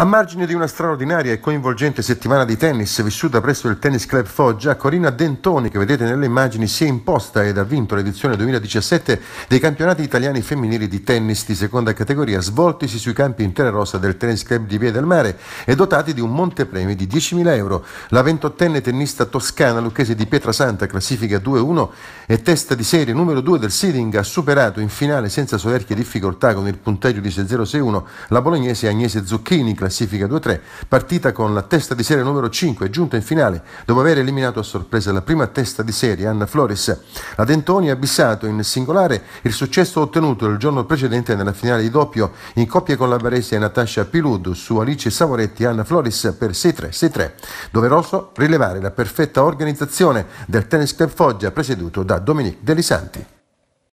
A margine di una straordinaria e coinvolgente settimana di tennis vissuta presso il Tennis Club Foggia, Corina Dentoni, che vedete nelle immagini, si è imposta ed ha vinto l'edizione 2017 dei campionati italiani femminili di tennis di seconda categoria, svoltisi sui campi in terra rossa del Tennis Club di Via del Mare e dotati di un montepremi di 10.000 euro. La ventottenne tennista toscana lucchese di Pietrasanta, classifica 2-1 e testa di serie numero 2 del seeding, ha superato in finale senza soverchie difficoltà con il punteggio di 6-0-6-1 la bolognese Agnese Zucchini, classifica classifica 2-3, partita con la testa di serie numero 5 giunta in finale dopo aver eliminato a sorpresa la prima testa di serie Anna Flores. La Dentoni ha bissato in singolare il successo ottenuto il giorno precedente nella finale di doppio in coppia con la Varese Natascia Pilud su Alice Savoretti e Anna Flores per 6-3, 6-3. Doveroso rilevare la perfetta organizzazione del Tennis Club Foggia presieduto da Dominique Delisanti.